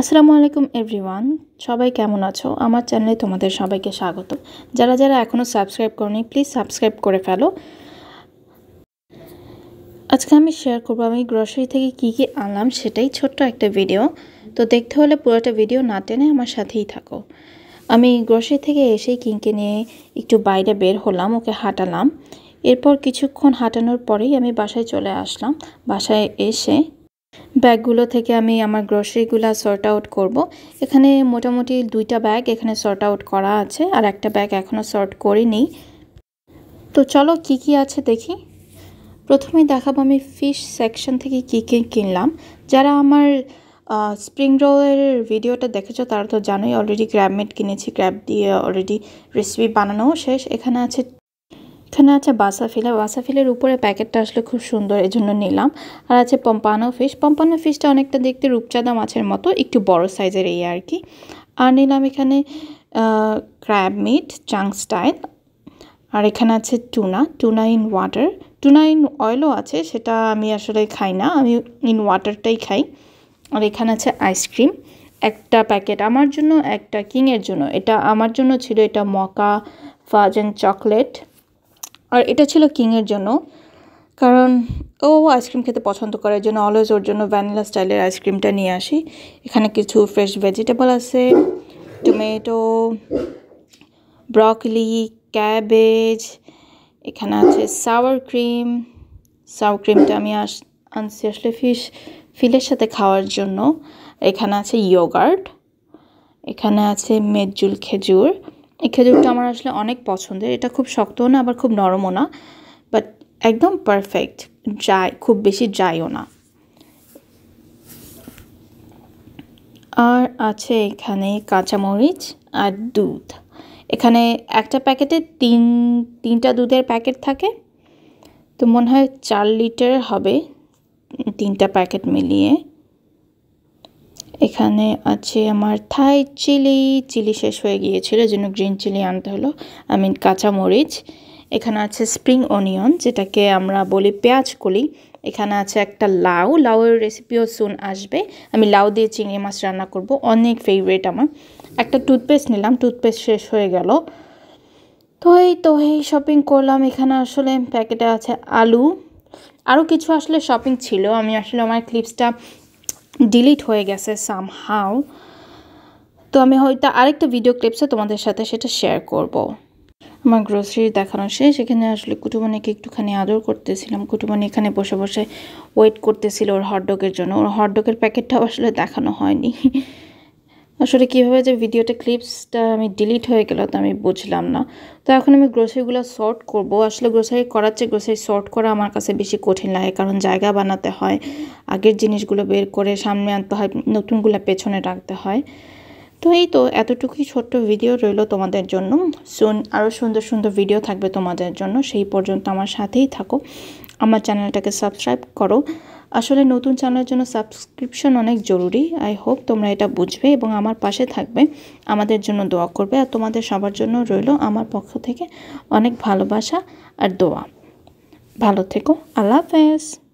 আসসালামু আলাইকুম এভরিওয়ান সবাই কেমন আছো আমার চ্যানেলে তোমাদের সবাইকে স্বাগত যারা যারা এখনও সাবস্ক্রাইব করনি প্লিজ সাবস্ক্রাইব করে ফেলো আজকে আমি শেয়ার করবো আমি গ্রসারি থেকে কি কি আনলাম সেটাই ছোট্ট একটা ভিডিও তো দেখতে হলে পুরোটা ভিডিও না টেনে আমার সাথেই থাকো আমি গ্রসারি থেকে এসেই কিংকে নিয়ে একটু বাইরে বের হলাম ওকে হাঁটালাম এরপর কিছুক্ষণ হাঁটানোর পরেই আমি বাসায় চলে আসলাম বাসায় এসে ব্যাগগুলো থেকে আমি আমার গ্রসারিগুলো সর্ট আউট করব। এখানে মোটামুটি দুইটা ব্যাগ এখানে সর্ট আউট করা আছে আর একটা ব্যাগ এখনও সর্ট করিনি তো চলো কি কি আছে দেখি প্রথমে দেখাবো আমি ফিশ সেকশন থেকে কী কী কিনলাম যারা আমার স্প্রিং রোলের ভিডিওটা দেখেছো তারা তো জানোই অলরেডি ক্র্যাবমেট কিনেছি ক্র্যাব দিয়ে অলরেডি রেসিপি বানানোও শেষ এখানে আছে এখানে আছে বাসাফিলা বাসাফিলের উপরে প্যাকেটটা আসলে খুব সুন্দর এজন্য নিলাম আর আছে পম্পানো ফিশ পম্পানো ফিশটা অনেকটা দেখতে রূপচাঁদা মাছের মতো একটু বড় সাইজের এই আর কি আর নিলাম এখানে ক্র্যাব মিট চাং স্টাইল আর এখানে আছে tuna tuna in water tuna in অয়েলও আছে সেটা আমি আসলে খাই না আমি ইন ওয়াটারটাই খাই আর এখানে আছে আইসক্রিম একটা প্যাকেট আমার জন্য একটা কিংয়ের জন্য এটা আমার জন্য ছিল এটা মকা ফাজ অ্যান্ড চকলেট আর এটা ছিল কিংয়ের জন্য কারণ ও আইসক্রিম খেতে পছন্দ করার জন্য অলওয়েজ ওর জন্য ভ্যানিলা স্টাইলের আইসক্রিমটা নিয়ে আসি এখানে কিছু ফ্রেশ ভেজিটেবল আছে টমেটো ব্রকলি ক্যাবেজ এখানে আছে সাওয়ার ক্রিম সাওয়ার ক্রিমটা আমি আস আনছি আসলে ফিশ ফিলের সাথে খাওয়ার জন্য এখানে আছে ইয়োগার্ট এখানে আছে মেজুল খেজুর এই খেজুরটা আমার আসলে অনেক পছন্দের এটা খুব শক্তও না আবার খুব নরমও না বাট একদম পারফেক্ট ড্রাই খুব বেশি ড্রাইও না আর আছে এখানে কাঁচামরিচ আর দুধ এখানে একটা প্যাকেটে তিন তিনটা দুধের প্যাকেট থাকে তো মনে হয় চার লিটার হবে তিনটা প্যাকেট মিলিয়ে এখানে আছে আমার থাই চিলি চিলি শেষ হয়ে গিয়েছিল জন্য গ্রিন চিলি আনতে হলো আই মিন কাঁচা মরিচ এখানে আছে স্প্রিং অনিয়ন যেটাকে আমরা বলি পেঁয়াজ কলি এখানে আছে একটা লাউ লাউয়ের রেসিপিও সুন আসবে আমি লাউ দিয়ে চিংড়ি মাছ রান্না করব অনেক ফেভারিট আমার একটা টুথপেস্ট নিলাম টুথপেস্ট শেষ হয়ে গেল তো এই তো এই শপিং করলাম এখানে আসলে প্যাকেটে আছে আলু আরও কিছু আসলে শপিং ছিল আমি আসলে আমার ক্লিপসটা ডিলিট হয়ে গেছে সামহাও তো আমি হয়তো আরেকটা ভিডিও ক্লিপসে তোমাদের সাথে সেটা শেয়ার করব। আমার গ্রোসারি দেখানো শেষ এখানে আসলে কুটুমানিকে একটুখানি আদর করতেছিলাম কুটুমনি এখানে বসে বসে ওয়েট করতেছিল ওর হটডগের জন্য ওর হটডগের প্যাকেটটাও আসলে দেখানো হয়নি আসলে কীভাবে যে ভিডিওটা ক্লিপসটা আমি ডিলিট হয়ে গেল তো আমি বুঝলাম না তো এখন আমি গ্রোসারিগুলো শর্ট করব আসলে গ্রোসারি করার চেয়ে গ্রোসারি শর্ট করা আমার কাছে বেশি কঠিন লাগে কারণ জায়গা বানাতে হয় আগের জিনিসগুলো বের করে সামনে আনতে হয় নতুনগুলো পেছনে রাখতে হয় তো এই তো এতটুকুই ছোট্ট ভিডিও রইল তোমাদের জন্য সুন আরও সুন্দর সুন্দর ভিডিও থাকবে তোমাদের জন্য সেই পর্যন্ত আমার সাথেই থাকো আমার চ্যানেলটাকে সাবস্ক্রাইব করো আসলে নতুন চ্যানেলের জন্য সাবস্ক্রিপশন অনেক জরুরি আই হোপ তোমরা এটা বুঝবে এবং আমার পাশে থাকবে আমাদের জন্য দোয়া করবে আর তোমাদের সবার জন্য রইল আমার পক্ষ থেকে অনেক ভালোবাসা আর দোয়া ভালো থেকো আল্লাহ হাফেজ